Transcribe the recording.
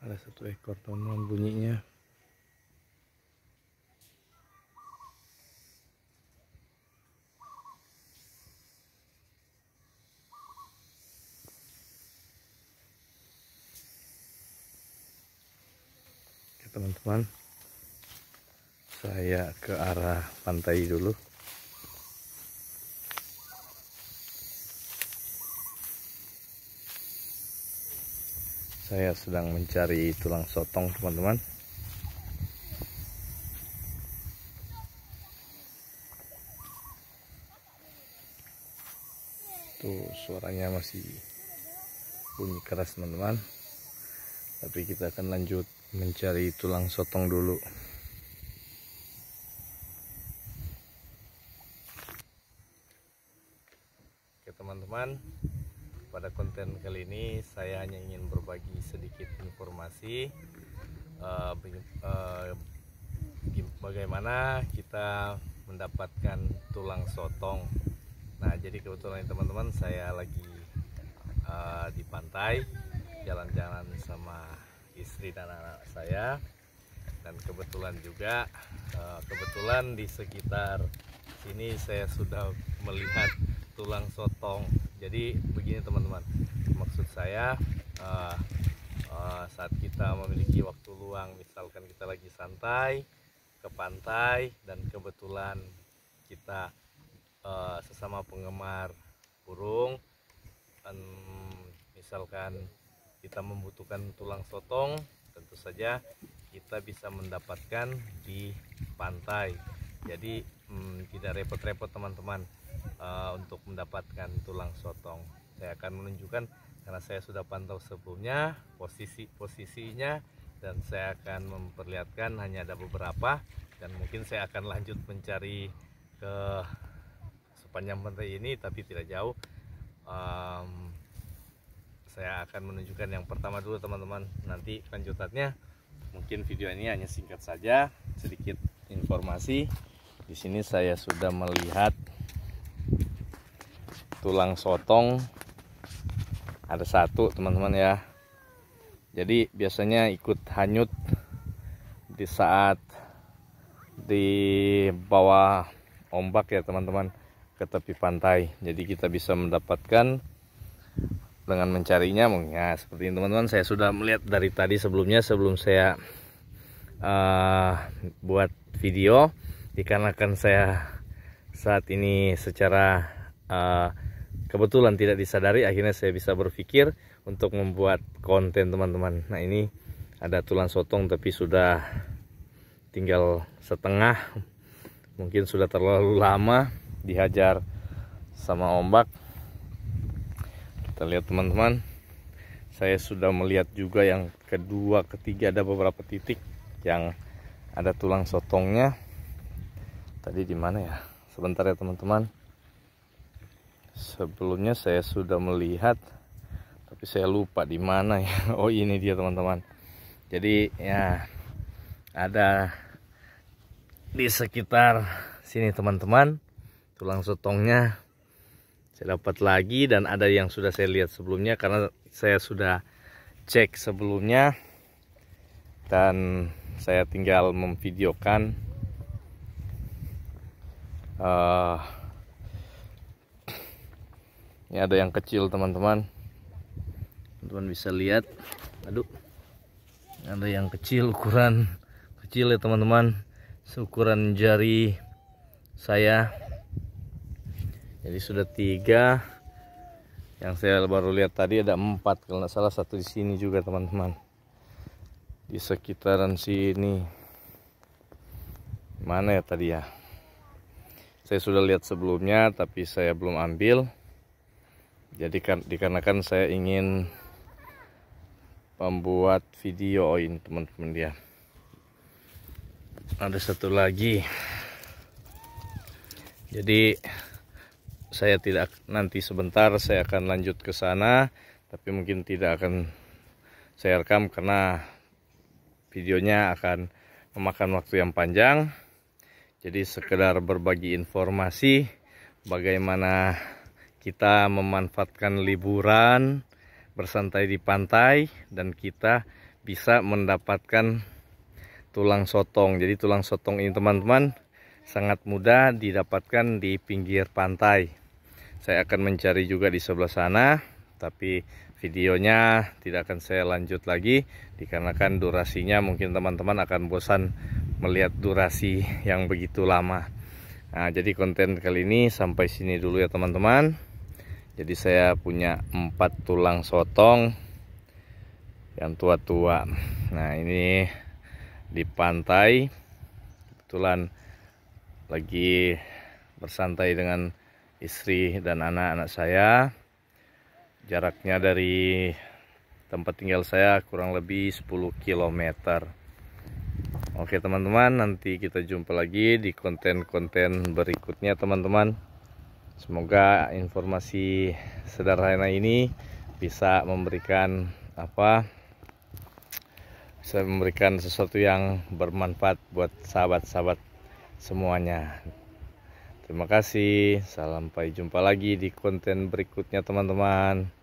ada satu ekor teman bunyinya teman-teman saya ke arah pantai dulu saya sedang mencari tulang sotong teman-teman tuh suaranya masih bunyi keras teman-teman tapi kita akan lanjut mencari tulang sotong dulu oke teman-teman pada konten kali ini saya hanya ingin berbagi sedikit informasi uh, uh, bagaimana kita mendapatkan tulang sotong. Nah, jadi kebetulan teman-teman saya lagi uh, di pantai jalan-jalan sama istri dan anak, saya dan kebetulan juga uh, kebetulan di sekitar sini saya sudah melihat tulang sotong jadi begini teman-teman maksud saya uh, uh, saat kita memiliki waktu luang misalkan kita lagi santai ke pantai dan kebetulan kita uh, sesama penggemar burung um, misalkan kita membutuhkan tulang sotong tentu saja kita bisa mendapatkan di pantai jadi um, tidak repot-repot teman-teman uh, untuk mendapatkan tulang sotong. Saya akan menunjukkan karena saya sudah pantau sebelumnya posisi posisinya dan saya akan memperlihatkan hanya ada beberapa dan mungkin saya akan lanjut mencari ke sepanjang pantai ini tapi tidak jauh. Um, saya akan menunjukkan yang pertama dulu teman-teman. Nanti lanjutannya mungkin video ini hanya singkat saja, sedikit informasi. Di sini saya sudah melihat tulang sotong ada satu teman-teman ya jadi biasanya ikut hanyut di saat di bawah ombak ya teman-teman ke tepi pantai jadi kita bisa mendapatkan dengan mencarinya mungkin ya seperti ini teman-teman saya sudah melihat dari tadi sebelumnya sebelum saya uh, buat video dikarenakan saya saat ini secara uh, kebetulan tidak disadari akhirnya saya bisa berpikir untuk membuat konten teman-teman nah ini ada tulang sotong tapi sudah tinggal setengah mungkin sudah terlalu lama dihajar sama ombak kita lihat teman-teman saya sudah melihat juga yang kedua ketiga ada beberapa titik yang ada tulang sotongnya tadi di mana ya sebentar ya teman-teman sebelumnya saya sudah melihat tapi saya lupa di mana ya oh ini dia teman-teman jadi ya ada di sekitar sini teman-teman tulang sotongnya saya dapat lagi dan ada yang sudah saya lihat sebelumnya karena saya sudah cek sebelumnya dan saya tinggal memvideokan uh, ini ada yang kecil teman-teman. Teman-teman bisa lihat. Aduh. Ada yang kecil ukuran kecil ya teman-teman. Seukuran jari saya. Jadi sudah tiga. Yang saya baru lihat tadi ada empat kalau nggak salah satu di sini juga teman-teman. Di sekitaran sini. Mana ya tadi ya? Saya sudah lihat sebelumnya tapi saya belum ambil jadi kan dikarenakan saya ingin membuat video oh ini teman-teman dia ada satu lagi jadi saya tidak nanti sebentar saya akan lanjut ke sana tapi mungkin tidak akan saya rekam karena videonya akan memakan waktu yang panjang jadi sekedar berbagi informasi bagaimana kita memanfaatkan liburan bersantai di pantai dan kita bisa mendapatkan tulang sotong jadi tulang sotong ini teman-teman sangat mudah didapatkan di pinggir pantai saya akan mencari juga di sebelah sana tapi videonya tidak akan saya lanjut lagi dikarenakan durasinya mungkin teman-teman akan bosan melihat durasi yang begitu lama nah jadi konten kali ini sampai sini dulu ya teman-teman jadi saya punya empat tulang sotong yang tua-tua nah ini di pantai kebetulan lagi bersantai dengan istri dan anak-anak saya jaraknya dari tempat tinggal saya kurang lebih 10 km Oke teman-teman nanti kita jumpa lagi di konten-konten berikutnya teman-teman Semoga informasi sederhana ini bisa memberikan apa bisa memberikan sesuatu yang bermanfaat buat sahabat-sahabat semuanya. Terima kasih. Sampai jumpa lagi di konten berikutnya teman-teman.